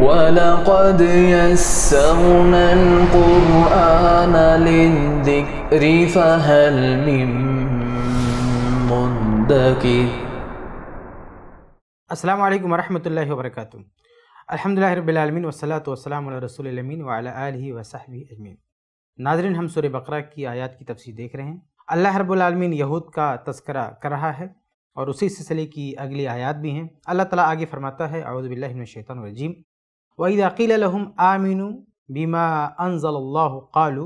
ولقد يسرنا القرآن للذكر فهل من مدكر السلام عليكم ورحمة الله وبركاته الحمد لله رب العالمين والصلاة والسلام على رسول الأمين وعلى آله وصحبه أجمعين नाजरीन हम सूर्य बकरा की आयत की तफसी देख रहे हैं अल्लाह रबालमीन यहूद का तस्करा कर रहा है और उसी सिलसिले की अगली आयत भी हैं अल्लाह ताला आगे फरमाता है अवज़बिल्लिनशैतरजीम वईदाक़ीम आमिन बीमा अनज़ल्ला कालू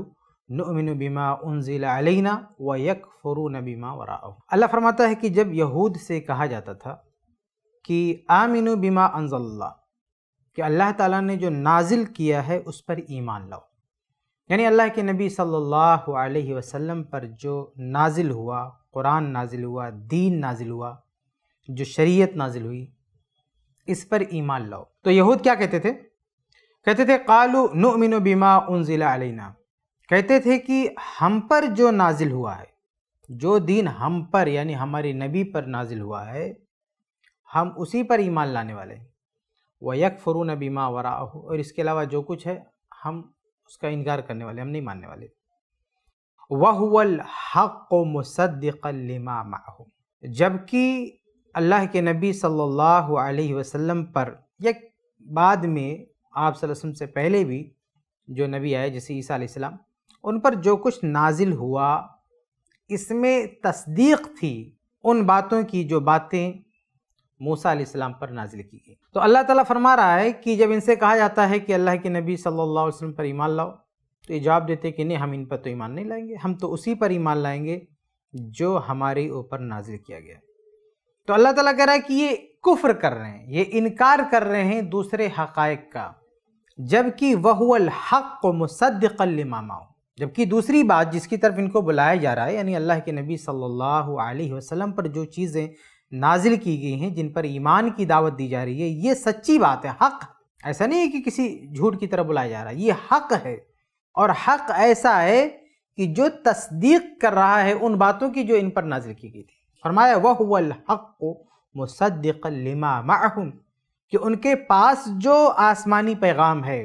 नमिन बीमा उनज़ीना व यक फ़रून बीमा वरा अल्लाह फरमाता है कि जब यहूद से कहा जाता था कि आमिन बीमा अनज़ल्ला कि अल्लाह ताला ने जो नाजिल किया है उस पर ईमान लाओ यानी अल्लाह के नबी सल्लल्लाहु अलैहि वसल्लम पर जो नाजिल हुआ कुरान नाजिल हुआ दीन नाजिल हुआ जो शरीयत नाजिल हुई इस पर ईमान लाओ तो यहूद क्या कहते थे कहते थे कालू मिनो बीमा उन ज़िला कहते थे कि हम पर जो नाजिल हुआ है जो दीन हम पर यानी हमारे नबी पर नाजिल हुआ है हम उसी पर ईमान लाने वाले हैं वयक फ़रून बीमा वरा और इसके अलावा जो कुछ है हम उसका इनकार करने वाले हम नहीं मानने वाले वह हक माहू जबकि अल्लाह के नबी सल्लल्लाहु अलैहि वसल्लम पर या बाद में आप वसल्लम से पहले भी जो नबी आए जैसे ईसा आसमाम उन पर जो कुछ नाजिल हुआ इसमें तस्दीक थी उन बातों की जो बातें मूसा सलाम पर नाजिल की गई तो अल्लाह ताला फरमा रहा है कि जब इनसे कहा जाता है कि अल्लाह के नबी सल्लल्लाहु अलैहि वसल्लम पर ईमान लाओ तो ये जवाब देते कि नहीं हम इन पर तो ईमान नहीं लाएंगे हम तो उसी पर ईमान लाएंगे जो हमारे ऊपर नाजिल किया गया तो अल्लाह ताला कह रहा है कि ये कुफ्र कर रहे हैं ये इनकार कर रहे हैं दूसरे हकायक का जबकि वह हक़ मुसद्दमाओ जबकि दूसरी बात जिसकी तरफ इनको बुलाया जा रहा है यानी अल्लाह के नबी सल्लल्लाहु अलैहि वसल्लम पर जो चीज़ें नाजिल की गई हैं जिन पर ईमान की दावत दी जा रही है ये सच्ची बात है हक़ ऐसा नहीं है कि किसी झूठ की तरफ बुलाया जा रहा है ये हक़ है और हक़ ऐसा है कि जो तस्दीक कर रहा है उन बातों की जो इन पर नाजिल की गई थी फरमाया वह हक़ मुसद्दिकमा माहम कि उनके पास जो आसमानी पैगाम है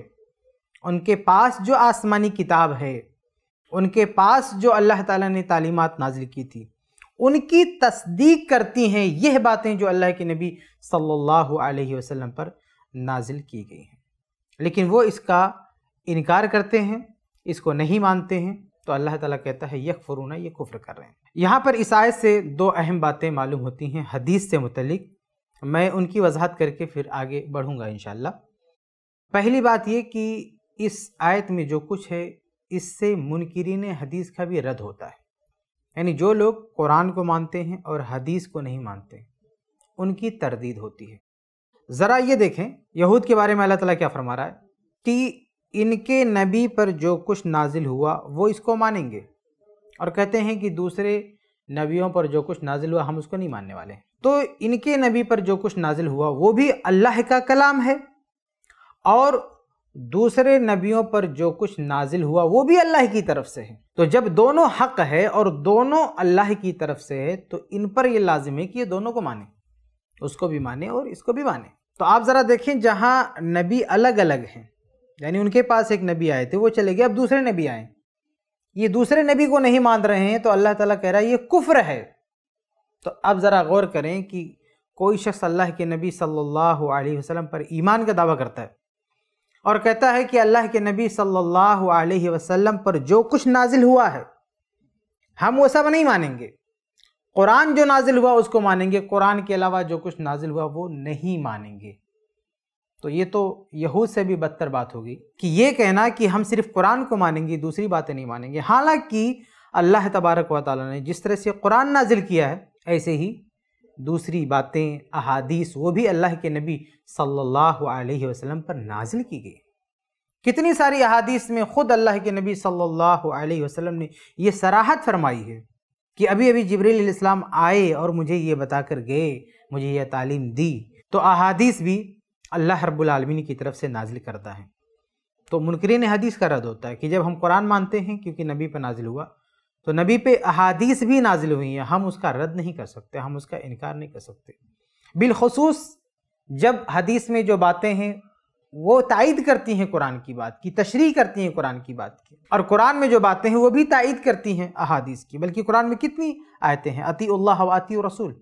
उनके पास जो आसमानी किताब है उनके पास जो अल्लाह ताला ने तालीमत नाजिल की थी उनकी तस्दीक करती हैं यह बातें जो अल्लाह के नबी सल्लल्लाहु अलैहि वसल्लम पर नाजिल की गई हैं लेकिन वो इसका इनकार करते हैं इसको नहीं मानते हैं तो अल्लाह ताला कहता है यक फरूना ये कुफ्र कर रहे हैं यहाँ पर इस आयत से दो अहम बातें मालूम होती हैं हदीस से मुतलिक मैं उनकी वजाहत करके फिर आगे बढ़ूँगा इन पहली बात ये कि इस आयत में जो कुछ है इससे मुनकरीन हदीस का भी रद्द होता है यानी जो लोग कुरान को मानते हैं और हदीस को नहीं मानते उनकी तरदीद होती है ज़रा ये देखें यहूद के बारे में अल्लाह ताला क्या फरमा रहा है कि इनके नबी पर जो कुछ नाजिल हुआ वो इसको मानेंगे और कहते हैं कि दूसरे नबियों पर जो कुछ नाजिल हुआ हम उसको नहीं मानने वाले तो इनके नबी पर जो कुछ नाजिल हुआ वो भी अल्लाह का कलाम है और दूसरे नबियों पर जो कुछ नाजिल हुआ वो भी अल्लाह की तरफ से है तो जब दोनों हक है और दोनों अल्लाह की तरफ से है तो इन पर यह लाजिम है कि ये दोनों को माने उसको भी माने और इसको भी माने तो आप ज़रा देखें जहाँ नबी अलग अलग हैं यानी उनके पास एक नबी आए थे वो चले गए अब दूसरे नबी आए ये दूसरे नबी को नहीं मान रहे हैं तो अल्लाह ताला कह रहा है ये कुफ्र है तो अब ज़रा गौर करें कि कोई शख्स अल्लाह के नबी सल्लल्लाहु अलैहि वसल्लम पर ईमान का दावा करता है और कहता है कि अल्लाह के नबी सल्लल्लाहु अलैहि वसल्लम पर जो कुछ नाजिल हुआ है हम वो सब नहीं मानेंगे कुरान जो नाजिल हुआ उसको मानेंगे कुरान के अलावा जो कुछ नाजिल हुआ वो नहीं मानेंगे तो ये तो यहूद से भी बदतर बात होगी कि ये कहना कि हम सिर्फ कुरान को मानेंगे दूसरी बातें नहीं मानेंगे हालांकि अल्लाह तबारक व ताली ने जिस तरह से कुरान नाजिल किया है ऐसे ही दूसरी बातें अहादीस वो भी अल्लाह के नबी सल्लल्लाहु अलैहि वसल्लम पर नाजिल की गई कितनी सारी अहादीस में ख़ुद अल्लाह के नबी सल्लल्लाहु अलैहि वसल्लम ने यह सराहत फरमाई है कि अभी अभी जबरील आए और मुझे ये बता कर गए मुझे यह तालीम दी तो अहादीस भी अल्लाह रब्बुल की तरफ से नाजिल करता है तो मुनकरीन हदीस का रद्द होता है कि जब हम कुरान मानते हैं क्योंकि नबी पर नाजिल हुआ तो नबी पे अहादीस भी नाजिल हुई हैं हम उसका रद्द नहीं कर सकते हम उसका इनकार नहीं कर सकते बिलखसूस जब हदीस में जो बातें हैं वो तायद करती हैं कुरान की बात की तशरी करती हैं कुरान की बात की और कुरान में जो बातें हैं वो भी तायद करती हैं अहादीस की बल्कि कुरान में कितनी आयतें हैं अति अल्लाह अति रसूल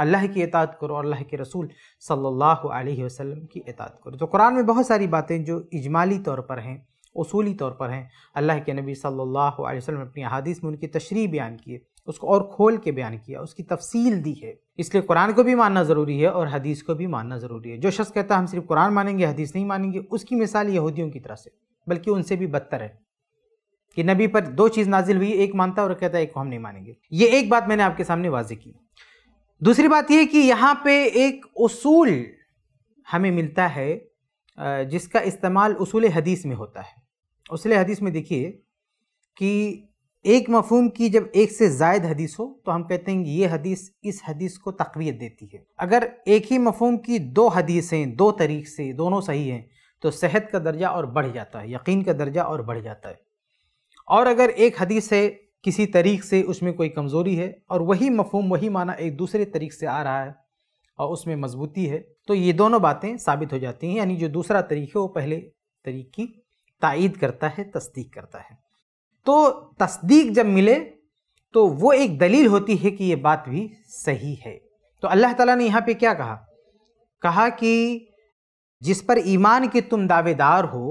अल्लाह की इतात करो और अल्लाह के रसूल सल्लल्लाहु अलैहि वसल्लम की इतात करो तो कुरान में बहुत सारी बातें जो इजमाली तौर पर हैं उसूली तौर पर हैं अल्लाह के नबी सल्लल्लाहु अलैहि वसल्लम अपनी हदीस में उनकी तशरी बयान की है उसको और खोल के बयान किया उसकी तफसील दी है इसलिए कुरान को भी मानना ज़रूरी है और हदीस को भी मानना ज़रूरी है जो शख्स कहता है हम सिर्फ कुरान मानेंगे हदीस नहीं मानेंगे उसकी मिसाल यहूदियों की तरह से बल्कि उनसे भी बदतर है कि नबी पर दो चीज़ नाजिल हुई एक मानता और कहता है एक को हम नहीं मानेंगे ये एक बात मैंने आपके सामने वाजे की दूसरी बात यह कि यहाँ पे एक उसूल हमें मिलता है जिसका इस्तेमाल उसूल हदीस में होता है उसूल हदीस में देखिए कि एक मफहम की जब एक से जायद हदीस हो तो हम कहते हैं ये हदीस इस हदीस को तकवीत देती है अगर एक ही मफहम की दो हदीसें दो तरीक़ से दोनों सही हैं तो सेहत का दर्जा और बढ़ जाता है यकीन का दर्जा और बढ़ जाता है और अगर एक हदीस है किसी तरीक़ से उसमें कोई कमज़ोरी है और वही मफहम वही माना एक दूसरे तरीक़ से आ रहा है और उसमें मजबूती है तो ये दोनों बातें साबित हो जाती हैं यानी जो दूसरा तरीक़ है वो पहले तरीक़ की तइद करता है तस्दीक करता है तो तस्दीक जब मिले तो वो एक दलील होती है कि ये बात भी सही है तो अल्लाह ताला ने यहाँ पे क्या कहा कहा कि जिस पर ईमान के तुम दावेदार हो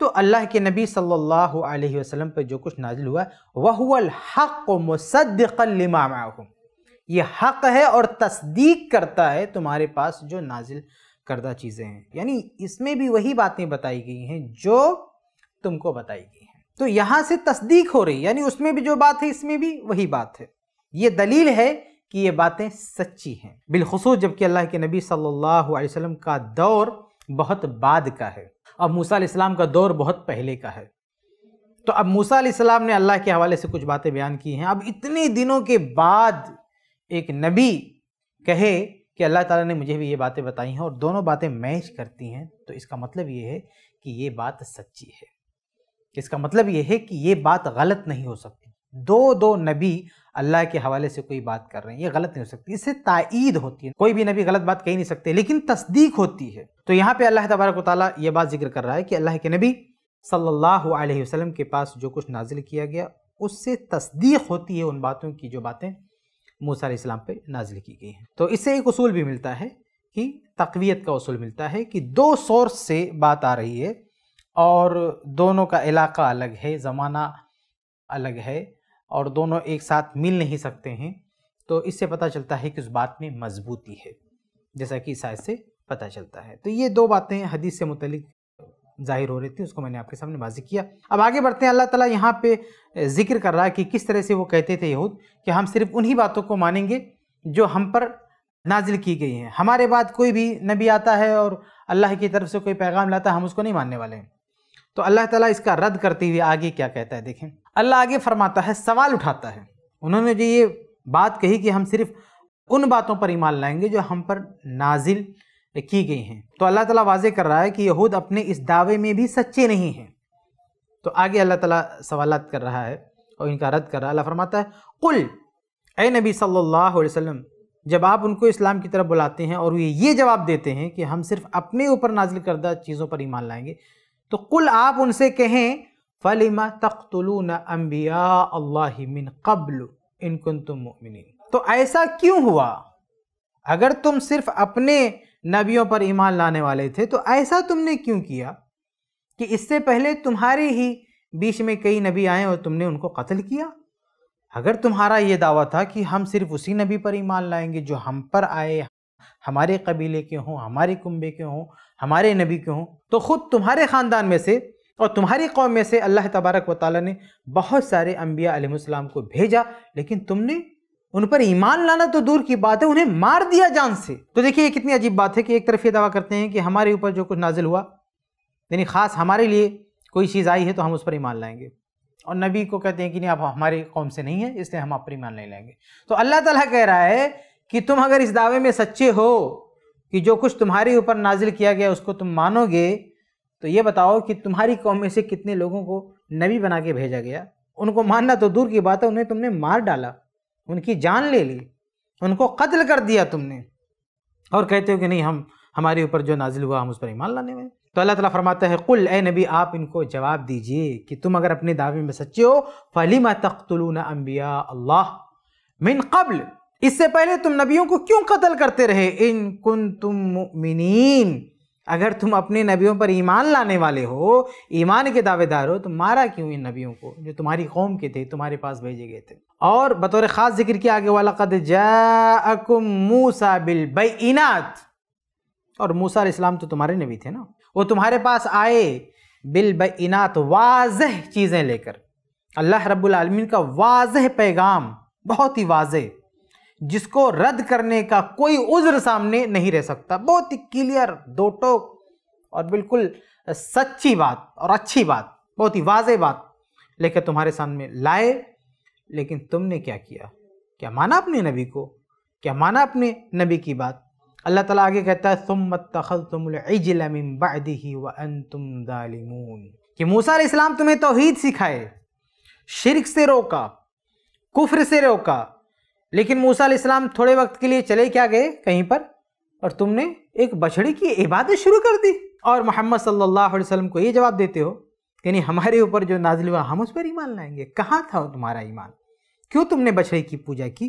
तो अल्लाह के नबी सल्लल्लाहु अलैहि वसल्लम पर जो कुछ नाजिल हुआ वह हक मुसदमाम ये हक है और तस्दीक करता है तुम्हारे पास जो नाजिल करदा चीज़ें हैं यानी इसमें भी वही बातें बताई गई हैं जो तुमको बताई गई हैं तो यहाँ से तस्दीक हो रही यानी उसमें भी जो बात है इसमें भी वही बात है ये दलील है कि ये बातें सच्ची हैं बिलखसूस जबकि अल्लाह के नबी सल्लल्लाहु अलैहि वसल्लम का दौर बहुत बाद का है अब मूसा इस्लाम का दौर बहुत पहले का है तो अब मूसा इस्लाम ने अल्लाह के हवाले से कुछ बातें बयान की हैं अब इतने दिनों के बाद एक नबी कहे कि अल्लाह ताला ने मुझे भी ये बातें बताई हैं और दोनों बातें मैच करती हैं तो इसका मतलब ये है कि ये बात सच्ची है इसका मतलब ये है कि ये बात गलत नहीं हो सकती दो दो नबी अल्लाह के हवाले से कोई बात कर रहे हैं ये गलत नहीं हो सकती इससे ताईद होती है कोई भी नबी गलत बात कह नहीं सकते लेकिन तस्दीक होती है तो यहाँ पे अल्लाह तबारक ताली ये बात जिक्र कर रहा है कि अल्लाह के नबी सल्लल्लाहु अलैहि वसल्लम के पास जो कुछ नाजिल किया गया उससे तस्दीक होती है उन बातों की जो बातें मूसा इस्लाम पर नाजिल की गई हैं तो इससे एक असूल भी मिलता है कि तकवीत का असूल मिलता है कि दो सोर्स से बात आ रही है और दोनों का इलाका अलग है ज़माना अलग है और दोनों एक साथ मिल नहीं सकते हैं तो इससे पता चलता है कि उस बात में मजबूती है जैसा कि इस से पता चलता है तो ये दो बातें हदीस से मुतलिक जाहिर हो रही थी उसको मैंने आपके सामने बाजी किया अब आगे बढ़ते हैं अल्लाह ताला यहाँ पे जिक्र कर रहा है कि किस तरह से वो कहते थे यहूद कि हम सिर्फ उन्हीं बातों को मानेंगे जो हम पर नाजिल की गई हैं हमारे बाद कोई भी नबी आता है और अल्लाह की तरफ से कोई पैगाम लाता है हम उसको नहीं मानने वाले हैं तो अल्लाह ताला इसका रद्द करते हुए आगे क्या कहता है देखें अल्लाह आगे फरमाता है सवाल उठाता है उन्होंने जो ये बात कही कि हम सिर्फ उन बातों पर ईमान लाएंगे जो हम पर नाजिल की गई हैं तो अल्लाह ताला वाजे कर रहा है कि यहूद अपने इस दावे में भी सच्चे नहीं हैं तो आगे अल्लाह ताला सवाल कर रहा है और इनका रद्द कर रहा है अल्लाह फरमाता है कुल ए नबी सल्लल्लाहु अलैहि वसल्लम जब आप उनको इस्लाम की तरफ बुलाते हैं और ये ये जवाब देते हैं कि हम सिर्फ अपने ऊपर नाजिल करदा चीज़ों पर ईमान लाएंगे तो कुल आप उनसे कहें फलिमा तख्तलून अम्बिया अल्लाह मिन कबल इनकुन तुम मोमिन तो ऐसा क्यों हुआ अगर तुम सिर्फ अपने नबियों पर ईमान लाने वाले थे तो ऐसा तुमने क्यों किया कि इससे पहले तुम्हारे ही बीच में कई नबी आए और तुमने उनको कत्ल किया अगर तुम्हारा ये दावा था कि हम सिर्फ उसी नबी पर ईमान लाएंगे जो हम पर आए हमारे कबीले के हों हमारे कुंबे के हों हमारे नबी के हों तो ख़ुद तुम्हारे ख़ानदान में से और तुम्हारी कौम में से अल्लाह तबारक व ताली ने बहुत सारे अम्बिया अलैहिस्सलाम को भेजा लेकिन तुमने उन पर ईमान लाना तो दूर की बात है उन्हें मार दिया जान से तो देखिए ये कितनी अजीब बात है कि एक तरफ ये दावा करते हैं कि हमारे ऊपर जो कुछ नाजिल हुआ यानी ख़ास हमारे लिए कोई चीज़ आई है तो हम उस पर ईमान लाएंगे और नबी को कहते हैं कि नहीं आप हमारे कौम से नहीं है इसलिए हम आप पर ईमान नहीं लाएंगे तो अल्लाह तला कह रहा है कि तुम अगर इस दावे में सच्चे हो कि जो कुछ तुम्हारे ऊपर नाजिल किया गया उसको तुम मानोगे तो ये बताओ कि तुम्हारी कौम में से कितने लोगों को नबी बना के भेजा गया उनको मानना तो दूर की बात है उन्हें तुमने मार डाला उनकी जान ले ली उनको कत्ल कर दिया तुमने और कहते हो कि नहीं हम हमारे ऊपर जो नाजिल हुआ हम उस पर ईमान लाने में तो अल्लाह ताला फरमाता है कुल ए नबी आप इनको जवाब दीजिए कि तुम अगर अपने दावे में सच्चे हो फलीमा तख्तलून अम्बिया अल्लाह मिन कबल इससे पहले तुम नबियों को क्यों कत्ल करते रहे इन कुन तुम मिनीन अगर तुम अपने नबियों पर ईमान लाने वाले हो ईमान के दावेदार हो तो मारा क्यों इन नबियों को जो तुम्हारी कौम के थे तुम्हारे पास भेजे गए थे और बतौर ख़ास जिक्र किया आगे वाला कद जाकुम मूसा बिल बैनात और मूसा इस्लाम तो तुम्हारे नबी थे ना वो तुम्हारे पास आए बिल बैनात वाज चीज़ें लेकर अल्लाह रब्बुल रबालमीन का वाज पैगाम बहुत ही वाज जिसको रद्द करने का कोई उज्र सामने नहीं रह सकता बहुत ही क्लियर दो टोक और बिल्कुल सच्ची बात और अच्छी बात बहुत ही वाज बात लेकर तुम्हारे सामने लाए लेकिन तुमने क्या किया क्या माना अपने नबी को क्या माना अपने नबी की बात अल्लाह ताला आगे कहता है तुम तखलतमिलबादी वन तुम दालिमून कि मूसा इस्लाम तुम्हें तोहहीद सिखाए शिरक से रोका कुफ्र से रोका लेकिन मूसा इस्लाम थोड़े वक्त के लिए चले क्या गए कहीं पर और तुमने एक बछड़ी की इबादत शुरू कर दी और मोहम्मद सल्ला वसलम को ये जवाब देते हो यानी हमारे ऊपर जो नाजिल हुआ हम उस पर ईमान लाएंगे कहाँ था तुम्हारा ईमान क्यों तुमने बछड़े की पूजा की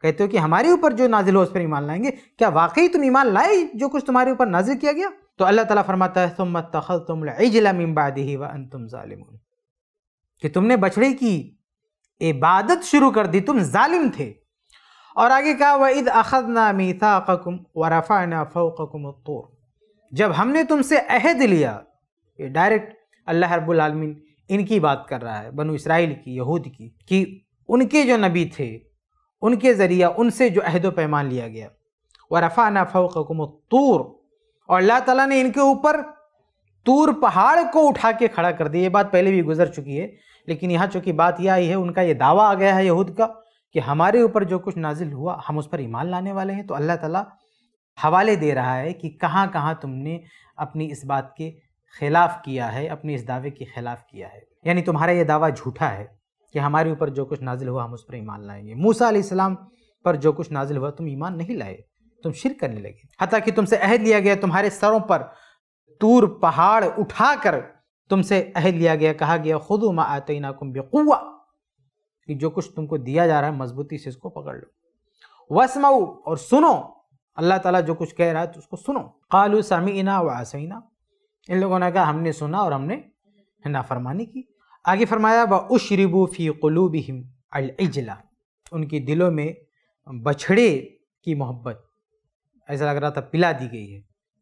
कहते हो कि हमारे ऊपर जो नाजिल हुआ उस पर ईमान लाएंगे क्या वाकई तुम ईमान लाए जो कुछ तुम्हारे ऊपर नाजिल किया गया तो अल्लाह ताला फरमाता है तुम तखल तुम इजलाबादी व तुम ालिम कि तुमने बछड़े की इबादत शुरू कर दी तुम ालिम थे और आगे कहा व ईद अखद ना ककुम व रफ़ा ना जब हमने तुमसे अहद लिया ये डायरेक्ट अल्लाह रबालमिन इनकी बात कर रहा है बनु इसराइल की यहूद की कि उनके जो नबी थे उनके ज़रिया उनसे जो अहद पैमान लिया गया व रफ़ा ना और अल्लाह तला ने इनके ऊपर तूर पहाड़ को उठा के खड़ा कर दिया ये बात पहले भी गुजर चुकी है लेकिन यहाँ चूँकि बात यह आई है उनका ये दावा आ गया है यहूद का कि हमारे ऊपर जो कुछ नाजिल हुआ हम उस पर ईमान लाने वाले हैं तो अल्लाह ताला हवाले दे रहा है कि कहाँ कहाँ तुमने अपनी इस बात के खिलाफ किया है अपने इस दावे के खिलाफ किया है यानी तुम्हारा यह दावा झूठा है कि हमारे ऊपर जो कुछ नाजिल हुआ हम उस पर ईमान लाएंगे मूसा आसमाम पर जो कुछ नाजिल हुआ तुम ईमान नहीं लाए तुम शिर करने लगे हती कि तुमसे अहद लिया गया तुम्हारे सरों पर तूर पहाड़ उठा कर तुमसे अहद लिया गया कहा गया खुद मातना कुम बेकुआ कि जो कुछ तुमको दिया जा रहा है मजबूती से इसको पकड़ लो वसमाऊ और सुनो अल्लाह ताला जो कुछ कह रहा है तो उसको सुनो कालू सामीना व आसमीना इन लोगों ने कहा हमने सुना और हमने नाफरमानी की आगे फरमाया व उशरिबू फ़ी कलूब अजला उनके दिलों में बछड़े की मोहब्बत ऐसा लग रहा था पिला दी गई है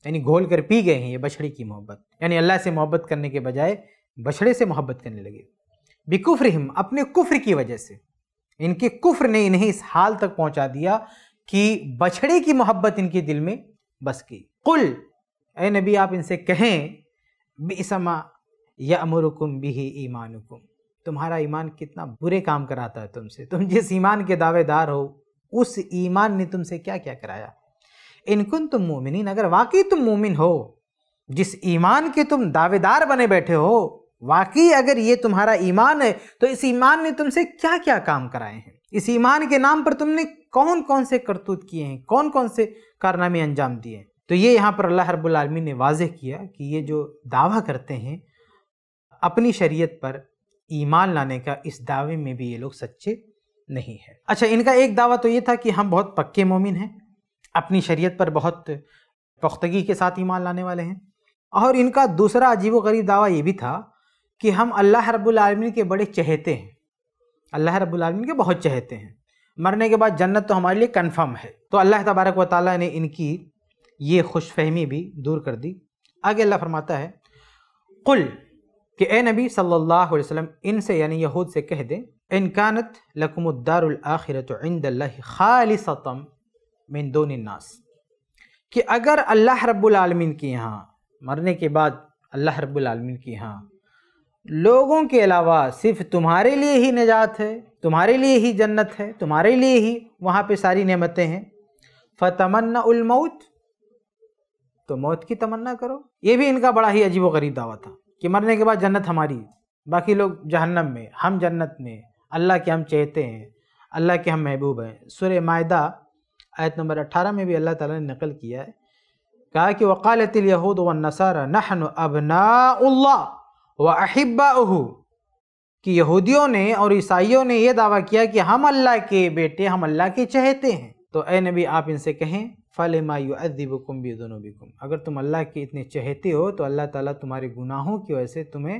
यानी घोल कर पी गए हैं ये बछड़े की मोहब्बत यानी अल्लाह से मोहब्बत करने के बजाय बछड़े से मोहब्बत करने लगे हिम अपने कुफ्र की वजह से इनके कुफ्र ने इन्हें इस हाल तक पहुंचा दिया कि बछड़े की मोहब्बत इनके दिल में बस गई कुल ए नबी आप इनसे कहें बिसमा या हुकुम भी ईमानुकुम तुम्हारा ईमान कितना बुरे काम कराता है तुमसे तुम जिस ईमान के दावेदार हो उस ईमान ने तुमसे क्या क्या कराया इनकुन तुम मोमिन अगर वाकई तुम मोमिन हो जिस ईमान के तुम दावेदार बने बैठे हो वाकई अगर ये तुम्हारा ईमान है तो इस ईमान ने तुमसे क्या क्या काम कराए हैं इस ईमान के नाम पर तुमने कौन कौन से करतूत किए हैं कौन कौन से कारनामे अंजाम दिए हैं तो ये यहाँ पर अल्लाह रब्बुल रबालमीन ने वाजह किया कि ये जो दावा करते हैं अपनी शरीयत पर ईमान लाने का इस दावे में भी ये लोग सच्चे नहीं है अच्छा इनका एक दावा तो ये था कि हम बहुत पक्के मोमिन हैं अपनी शरीयत पर बहुत पुख्तगी के साथ ईमान लाने वाले हैं और इनका दूसरा अजीब गरीब दावा ये भी था कि हम अल्लाह रब्लमिन के बड़े चहते हैं अल्लाह रब्लमिन के बहुत चहते हैं मरने के बाद जन्नत तो हमारे लिए कन्फर्म है तो अल्लाह तबारक व ताली ने इनकी ये खुश फहमी भी दूर कर दी आगे अल्लाह फरमाता है कुल कि ए नबी सल्लल्लाहु अलैहि वसल्लम इनसे यानी यहूद से कह दें इनकानत लकमदारखिरत इंद खालिसतम मिन दोन नास कि अगर अल्लाह रब्बुल रबालमीन के यहाँ मरने के बाद अल्लाह रब्बुल रबालमीन के यहाँ लोगों के अलावा सिर्फ तुम्हारे लिए ही निजात है तुम्हारे लिए ही जन्नत है तुम्हारे लिए ही वहाँ पे सारी नेमतें हैं फ़तमन्ना मौत तो मौत की तमन्ना करो ये भी इनका बड़ा ही अजीब गरीब दावा था कि मरने के बाद जन्नत हमारी बाकी लोग जहन्नम में हम जन्नत में अल्लाह के हम चहते हैं अल्लाह के हम महबूब हैं सुर मायदा आयत नंबर अट्ठारह में भी अल्लाह ताला ने नकल किया है कहा कि वकालत यहूद व नसारा नहन अबना व अहिब्बाह कि यहूदियों ने और ईसाइयों ने यह दावा किया कि हम अल्लाह के बेटे हम अल्लाह के चहते हैं तो ए नबी आप इनसे कहें फ़लमा भी बिदुनुबिकुम अगर तुम अल्लाह के इतने चहते हो तो अल्लाह ताला तुम्हारे गुनाहों की वजह से तुम्हें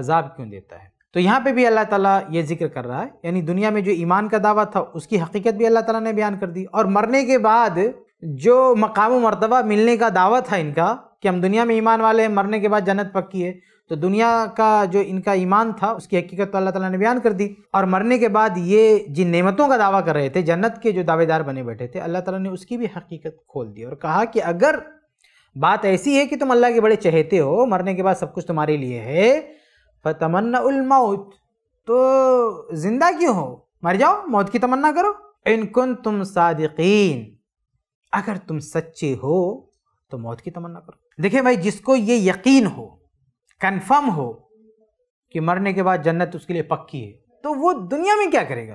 अजाब क्यों देता है तो यहाँ पे भी अल्लाह ताला ये जिक्र कर रहा है यानी दुनिया में जो ईमान का दावा था उसकी हकीकत भी अल्लाह ताला ने बयान कर दी और मरने के बाद जो मकाम मरतबा मिलने का दावा था इनका कि हम दुनिया में ईमान वाले हैं मरने के बाद जन्नत पक्की है तो दुनिया का जो इनका ईमान था उसकी हकीकत तो अल्लाह ताला ने बयान कर दी और मरने के बाद ये जिन नेमतों का दावा कर रहे थे जन्नत के जो दावेदार बने बैठे थे अल्लाह ताला ने उसकी भी हकीकत खोल दी और कहा कि अगर बात ऐसी है कि तुम अल्लाह के बड़े चहेते हो मरने के बाद सब कुछ तुम्हारे लिए है फतमन्ना उलमौत तो जिंदा क्यों हो मर जाओ मौत की तमन्ना करो इनकुन तुम सादिकीन अगर तुम सच्चे हो तो मौत की तमन्ना करो देखिए भाई जिसको ये यकीन हो कन्फर्म हो कि मरने के बाद जन्नत उसके लिए पक्की है तो वो दुनिया में क्या करेगा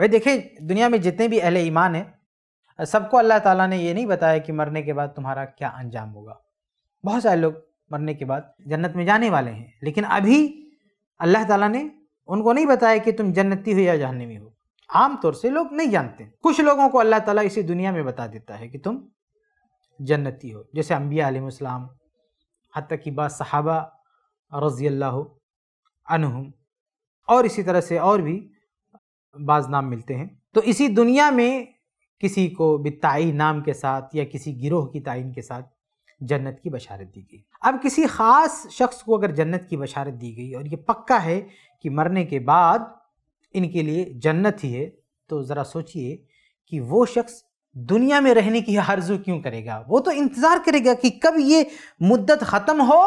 भाई देखें दुनिया में जितने भी अहले ईमान हैं सबको अल्लाह ताला ने ये नहीं बताया कि मरने के बाद तुम्हारा क्या अंजाम होगा बहुत सारे लोग मरने के बाद जन्नत में जाने वाले हैं लेकिन अभी अल्लाह ताला ने उनको नहीं बताया कि तुम जन्नती हो या जहनवी हो आम तौर से लोग नहीं जानते कुछ लोगों को अल्लाह ताला इसी दुनिया में बता देता है कि तुम जन्नती हो जैसे अम्बिया आलम हती कि बाबा रज़ी अनहुम और इसी तरह से और भी बाज नाम मिलते हैं तो इसी दुनिया में किसी को बिताई नाम के साथ या किसी गिरोह की तयन के साथ जन्नत की बशारत दी गई अब किसी ख़ास शख्स को अगर जन्नत की बशारत दी गई और ये पक्का है कि मरने के बाद इनके लिए जन्नत ही है तो ज़रा सोचिए कि वो शख्स दुनिया में रहने की आरजू क्यों करेगा वो तो इंतज़ार करेगा कि कब ये मुद्दत ख़त्म हो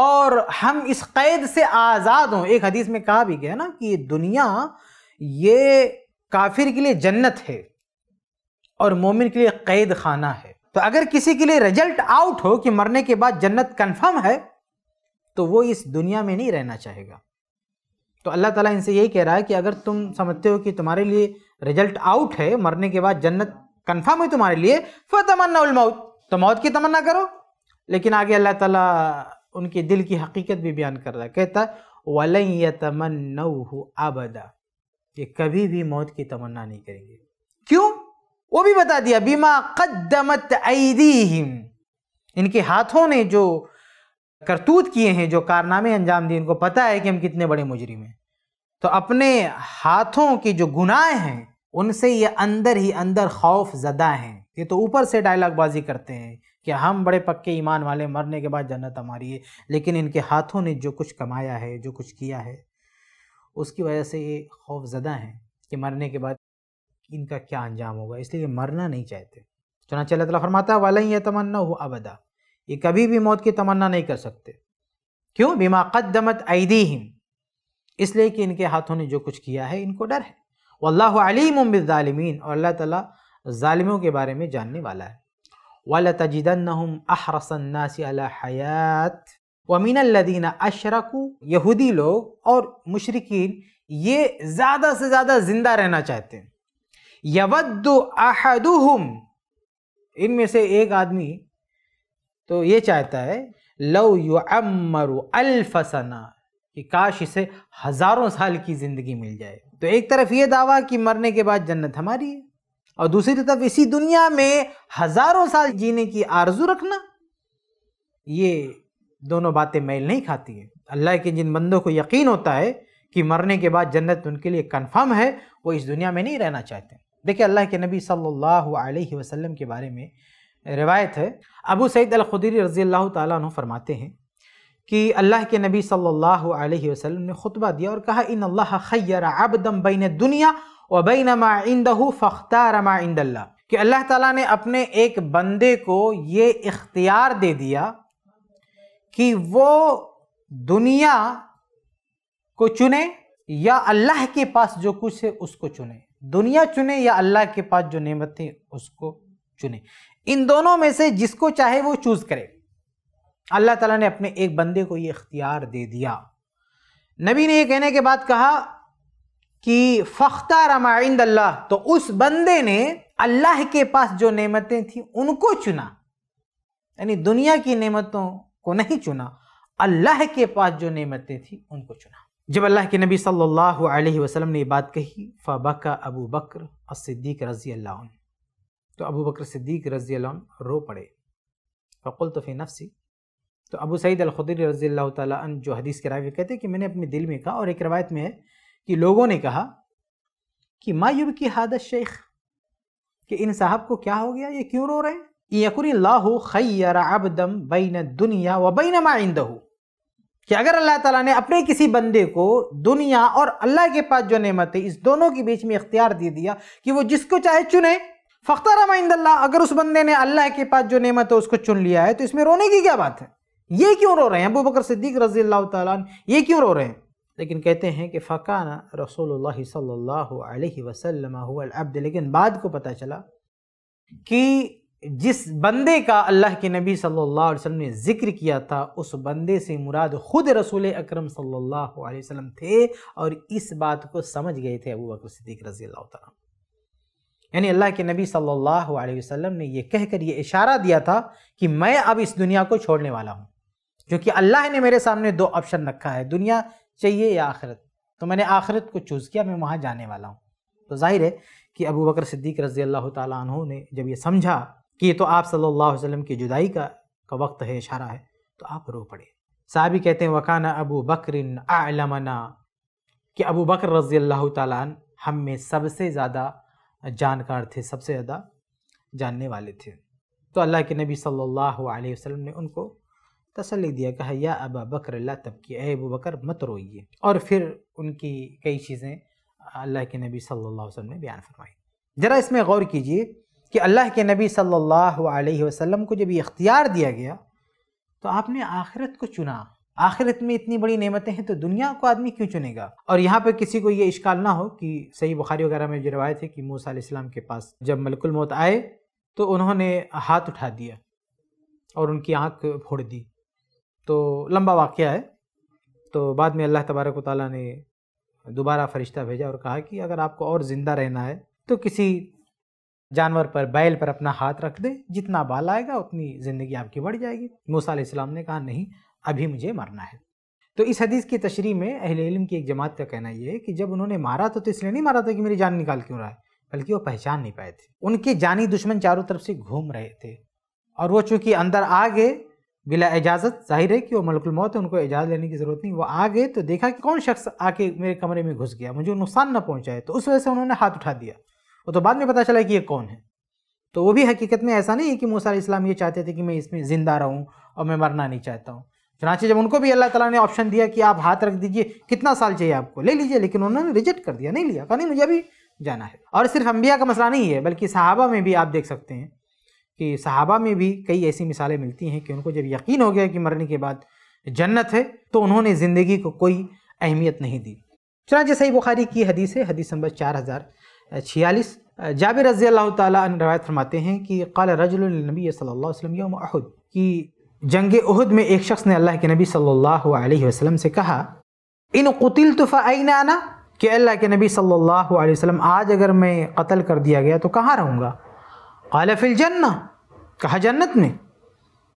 और हम इस कैद से आज़ाद हों एक हदीस में कहा भी गया ना कि दुनिया ये काफिर के लिए जन्नत है और मोमिन के लिए कैद खाना है तो अगर किसी के लिए रिजल्ट आउट हो कि मरने के बाद जन्नत कंफर्म है तो वो इस दुनिया में नहीं रहना चाहेगा तो अल्लाह ताला इनसे यही कह रहा है कि अगर तुम समझते हो कि तुम्हारे लिए रिजल्ट आउट है मरने के बाद जन्नत कन्फर्म हुई तुम्हारे लिए फतमन्ना उलमौत तो मौत की तमन्ना करो लेकिन आगे अल्लाह ताला उनके दिल की हकीकत भी बयान कर रहा है कहता वलई तमन्ना आबदा ये कभी भी मौत की तमन्ना नहीं करेंगे क्यों वो भी बता दिया बीमा कदमत ऐदीहिम इनके हाथों ने जो करतूत किए हैं जो कारनामे अंजाम दिए इनको पता है कि हम कितने बड़े मुजरिम हैं तो अपने हाथों के जो गुनाह हैं उनसे ये अंदर ही अंदर खौफ ज़दा हैं ये तो ऊपर से डायलॉग बाजी करते हैं कि हम बड़े पक्के ईमान वाले मरने के बाद जन्नत हमारी है लेकिन इनके हाथों ने जो कुछ कमाया है जो कुछ किया है उसकी वजह से ये खौफ ज़दा हैं कि मरने के बाद इनका क्या अंजाम होगा इसलिए मरना नहीं चाहते चनाच चल फरमाता वाला ही तमन्ना हो अबदा ये कभी भी मौत की तमन्ना नहीं कर सकते क्यों बीमा कदमत ही इसलिए कि इनके हाथों ने जो कुछ किया है इनको डर है वल्लाह अलीम बिलमीन और अल्लाह ताला ालिमों के बारे में जानने वाला है वाल तजिदन अहरसन्नासी हयात वमीन लदीना अशरकू यहूदी लोग और मशरकिन ये ज़्यादा से ज़्यादा ज़िंदा रहना चाहते हैं यवद अहदुहम इनमें से एक आदमी तो ये चाहता है लव यु अमरु अल्फसना कि काश इसे हज़ारों साल की ज़िंदगी मिल जाए तो एक तरफ ये दावा कि मरने के बाद जन्नत हमारी है और दूसरी तरफ इसी दुनिया में हज़ारों साल जीने की आरजू रखना ये दोनों बातें मेल नहीं खाती है अल्लाह के जिन बंदों को यकीन होता है कि मरने के बाद जन्नत उनके लिए कन्फर्म है वो इस दुनिया में नहीं रहना चाहते देखिए अल्लाह के नबी सल्लल्लाहु अलैहि वसल्लम के बारे में रिवायत है अबू सईद खुदरी रज़ी अल्लाह तु फरमाते हैं कि अल्लाह के नबी सल्लल्लाहु अलैहि वसल्लम ने खुतबा दिया और कहा इन अल्लाह खैर आबदम बैन दुनिया व बैन माइंदहू फ़ख्तार माइंदल्ला कि अल्लाह ताला ने अपने एक बंदे को ये इख्तियार दे दिया कि वो दुनिया को चुने या अल्लाह के पास जो कुछ है उसको चुने दुनिया चुने या अल्लाह के पास जो है उसको चुने इन दोनों में से जिसको चाहे वो चूज़ करे अल्लाह ताला ने अपने एक बंदे को ये इख्तियार दे दिया नबी ने यह कहने के बाद कहा कि फ़ख्ता रमाइंद अल्लाह तो उस बंदे ने अल्लाह के पास जो नेमतें थी उनको चुना यानी दुनिया की नेमतों को नहीं चुना अल्लाह के पास जो नेमतें थी उनको चुना जब अल्लाह के नबी सल्लल्लाहु अलैहि वसल्लम ने ये बात कही फ़बका अबू बकर सिद्दीक रज़ी अल्लाह तो अबू बकर सिद्दीक रज़ी अल्लाह रो पड़े फ़कुल तो फिर नफसी तो अबू सईद अलखुदरी रज़ी तन जो हदीस के रावी कहते हैं कि मैंने अपने दिल में कहा और एक रवायत में है कि लोगों ने कहा कि मायूब की हादत शेख कि इन साहब को क्या हो गया ये क्यों रो रहे हैं यकुल्लाह खैर अबदम बैन दुनिया व बैन माइंद कि अगर अल्लाह ताला ने अपने किसी बंदे को दुनिया और अल्लाह के पास जो नेमत है इस दोनों के बीच में इख्तियार दे दिया कि वो जिसको चाहे चुने फख्तर माइंद अगर उस बंदे ने अल्लाह के पास जो नेमत है उसको चुन लिया है तो इसमें रोने की क्या बात है ये क्यों रो रहे हैं अबू बकर सिद्दीक रजी अल्लाह तन ये क्यों रो रहे हैं लेकिन कहते हैं कि फ़काना रसोल्ला सल्ला वसलम अब्द लेकिन बाद को पता चला कि जिस बंदे का अल्लाह के नबी सल्लल्लाहु अलैहि वसल्लम ने जिक्र किया था उस बंदे से मुराद खुद रसूल अकरम सल्लल्लाहु अलैहि वसल्लम थे और इस बात को समझ गए थे अबू बकर सिद्दीक रजी अल्लाह तला यानी अल्लाह के नबी सल्लल्लाहु अलैहि वसल्लम ने यह कहकर यह इशारा दिया था कि मैं अब इस दुनिया को छोड़ने वाला हूँ क्योंकि अल्लाह ने मेरे सामने दो ऑप्शन रखा है दुनिया चाहिए या आखिरत तो मैंने आखिरत को चूज़ किया मैं वहाँ जाने वाला हूँ तो जाहिर है कि अबू बकर सिद्दीक रज़ी अल्लाह तु ने जब ये समझा कि ये तो आप सल्लल्लाहु अलैहि वसल्लम की जुदाई का का वक्त है इशारा है तो आप रो पड़े साहबी कहते हैं वकाना अबू बकर आलमना कि अबू बकर रज़ी अल्लाह तन हम में सबसे ज़्यादा जानकार थे सबसे ज़्यादा जानने वाले थे तो अल्लाह के नबी सल्लल्लाहु अलैहि वसल्लम ने उनको तसली दिया कहा या अबा बकर ला तबकी ए अबू बकर मत रोइए और फिर उनकी कई चीज़ें अल्लाह के नबी सल्लल्लाहु अलैहि वसल्लम ने बयान फरमाई ज़रा इसमें गौर कीजिए कि अल्लाह के नबी सल्लल्लाहु अलैहि वसल्लम को जब ये इख्तियार दिया गया तो आपने आखिरत को चुना आखिरत में इतनी बड़ी नेमतें हैं तो दुनिया को आदमी क्यों चुनेगा और यहाँ पर किसी को ये इश्काल ना हो कि सही बुखारी वगैरह में जो रवायत है कि मूसा इस्लाम के पास जब मलकुल मौत आए तो उन्होंने हाथ उठा दिया और उनकी आँख फोड़ दी तो लंबा वाक़ है तो बाद में अल्लाह तबारक ताली ने दोबारा फरिश्ता भेजा और कहा कि अगर आपको और ज़िंदा रहना है तो किसी जानवर पर बैल पर अपना हाथ रख दे जितना बाल आएगा उतनी ज़िंदगी आपकी बढ़ जाएगी मूसा इस्लाम ने कहा नहीं अभी मुझे मरना है तो इस हदीस की तशरी में अहिल इलम की एक जमात का कहना यह है कि जब उन्होंने मारा तो, तो इसलिए नहीं मारा था कि मेरी जान निकाल क्यों रहा है बल्कि वो पहचान नहीं पाए थे उनके जानी दुश्मन चारों तरफ से घूम रहे थे और वो चूँकि अंदर आ गए बिला इजाज़त जाहिर है कि वो मलकुल मौत है उनको इजाज़त लेने की ज़रूरत नहीं वो आ गए तो देखा कि कौन शख्स आके मेरे कमरे में घुस गया मुझे नुकसान ना पहुँचाए तो उस वजह से उन्होंने हाथ उठा दिया और तो बाद में पता चला कि ये कौन है तो वो भी हकीकत में ऐसा नहीं है कि मूसा इस्लाम ये चाहते थे कि मैं इसमें ज़िंदा रहूँ और मैं मरना नहीं चाहता हूँ चनाचे जब उनको भी अल्लाह तला ने ऑप्शन दिया कि आप हाथ रख दीजिए कितना साल चाहिए आपको ले लीजिए लेकिन उन्होंने रिजेक्ट कर दिया नहीं लिया कहा नहीं मुझे अभी जाना है और सिर्फ अम्बिया का मसला नहीं है बल्कि सहाबा में भी आप देख सकते हैं कि सहाबा में भी कई ऐसी मिसालें मिलती हैं कि उनको जब यकीन हो गया कि मरने के बाद जन्नत है तो उन्होंने ज़िंदगी को कोई अहमियत नहीं दी चुनाच सही बुखारी की हदीस है हदीस नंबर चार हज़ार छियालीस जाब रजी अल्लाह तवायत फरमाते हैं कि कल रजनबी सल्ला वसम यम अहद कि जंग उहद में एक शख्स ने अल्लाह के नबी सल्ला वसलम से कहा इन कुतिल तो फ़ैन आना कि अल्लाह के नबी सल्लल्लाहु अलैहि वसल्लम आज अगर मैं कत्ल कर दिया गया तो कहाँ रहूँगा अल जन्ना कहा जन्नत में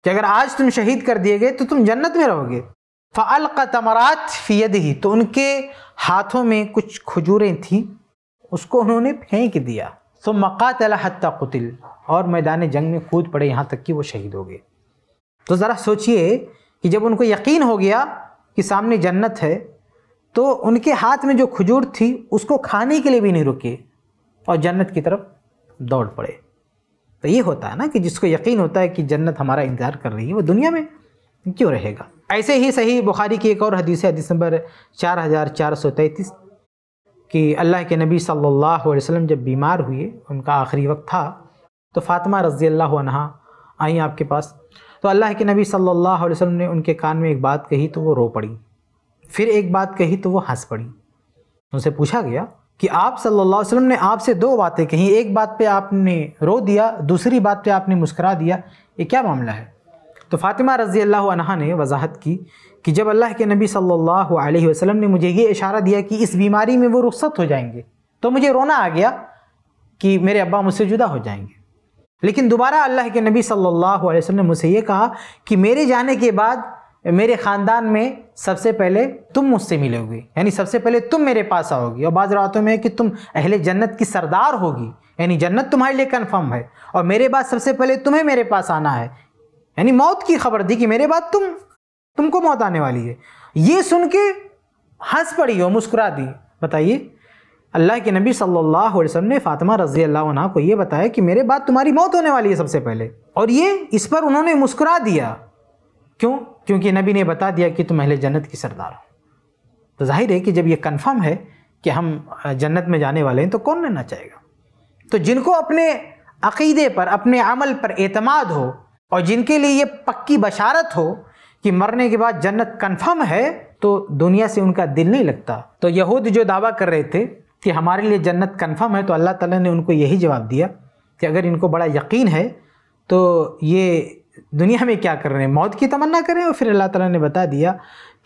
कि अगर आज तुम शहीद कर दिए गए तो तुम जन्नत में रहोगे फ़ल का तमरात फ़ीयद ही तो उनके हाथों में कुछ खजूरें थीं उसको उन्होंने फेंक दिया तो मकात कतिल और मैदान जंग में कूद पड़े यहाँ तक कि वो शहीद हो गए तो ज़रा सोचिए कि जब उनको यकीन हो गया कि सामने जन्नत है तो उनके हाथ में जो खजूर थी उसको खाने के लिए भी नहीं रुके और जन्नत की तरफ दौड़ पड़े तो ये होता है ना कि जिसको यकीन होता है कि जन्नत हमारा इंतज़ार कर रही है वो दुनिया में क्यों रहेगा ऐसे ही सही बुखारी की एक और हदीस है दिसंबर चार हज़ार चार सौ तैंतीस कि अल्लाह के नबी सल्लल्लाहु अलैहि वसल्लम जब बीमार हुए उनका आखिरी वक्त था तो फ़ातिमा रज़ी अल्लाह आई आपके पास तो अल्लाह के नबी सल्लल्लाहु अलैहि वसल्लम ने उनके कान में एक बात कही तो वो रो पड़ी फिर एक बात कही तो वो हंस पड़ी उनसे पूछा गया कि आप सल्लल्लाहु अलैहि वसल्लम ने आपसे दो बातें कहीं एक बात पे आपने रो दिया दूसरी बात पे आपने मुस्करा दिया ये क्या मामला है तो फ़ातिमा रज़ी अल्लाह ने वजाहत की कि जब अल्लाह के नबी सल्लल्लाहु अलैहि वसल्लम ने मुझे ये इशारा दिया कि इस बीमारी में वो रुख्सत हो जाएंगे तो मुझे रोना आ गया कि मेरे अब्बा मुझसे जुदा हो जाएंगे लेकिन दोबारा अल्लाह के नबी सल्लल्लाहु अलैहि वसल्लम ने मुझसे ये कहा कि मेरे जाने के बाद मेरे ख़ानदान में सबसे पहले तुम मुझसे मिलोगे यानी सबसे पहले तुम मेरे पास आओगी और बाज़ रातों में कि तुम अहले जन्नत की सरदार होगी यानी जन्नत तुम्हारे लिए कन्फर्म है और मेरे बाद सबसे पहले तुम्हें मेरे पास आना है यानी मौत की खबर दी कि मेरे बाद तुम तुमको मौत आने वाली है ये सुन के हंस पड़ी हो मुस्कुरा दी बताइए अल्लाह के नबी सल्लल्लाहु अलैहि वसल्लम ने फ़ातिमा रज़ी अल्लाह अन्हा को ये बताया कि मेरे बाद तुम्हारी मौत होने वाली है सबसे पहले और ये इस पर उन्होंने मुस्कुरा दिया क्यों क्योंकि नबी ने बता दिया कि तुम अहले जन्नत की सरदार हो तो जाहिर है कि जब ये कन्फर्म है कि हम जन्नत में जाने वाले हैं तो कौन लेना चाहेगा तो जिनको अपने अकीदे पर अपने अमल पर एतमाद हो और जिनके लिए ये पक्की बशारत हो कि मरने के बाद जन्नत कन्फर्म है तो दुनिया से उनका दिल नहीं लगता तो यहूद जो दावा कर रहे थे कि हमारे लिए जन्नत कन्फर्म है तो अल्लाह ताला ने उनको यही जवाब दिया कि अगर इनको बड़ा यकीन है तो ये दुनिया में क्या कर रहे हैं मौत की तमन्ना कर रहे हैं और फिर अल्लाह ताला ने बता दिया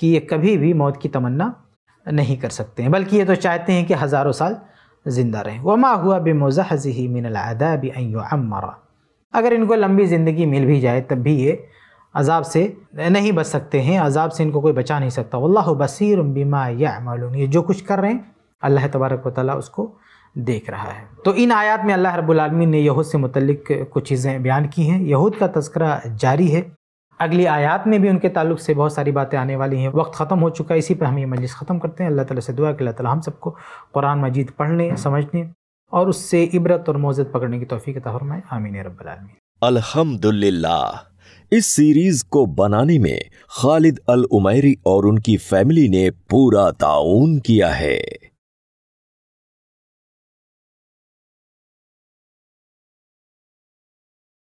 कि ये कभी भी मौत की तमन्ना नहीं कर सकते हैं बल्कि ये तो चाहते हैं कि हज़ारों साल ज़िंदा रहें वमा हुआ बेमोज़ाजी ही मिनलादा अमारा अगर इनको लंबी ज़िंदगी मिल भी जाए तब भी ये अजाब से नहीं बच सकते हैं अजाब से इनको कोई बचा नहीं सकता वल्ला बसीर बिमा या मालूम ये जो कुछ कर रहे हैं अल्लाह तबारक वाली उसको देख रहा है तो इन आयात में अल्लाह रब्बुल ने यहूद से मुतलक कुछ चीज़ें बयान की हैं यहूद का तस्करा जारी है अगली आयात में भी उनके ताल्लुक से बहुत सारी बातें आने वाली हैं वक्त ख़त्म हो चुका है इसी पर हम ये मजलिस ख़त्म करते हैं अल्लाह ताला से दुआ कि अल्लाह ताला हम सबको कुरान मजीद पढ़ने समझने और उससे इबरत और मौजत पकड़ने की तोफ़ी के तहरमाएँ आमीन रबालमीन अल्हम्दुलिल्लाह इस सीरीज को बनाने में खालिद अल उमैरी और उनकी फैमिली ने पूरा ताउन किया है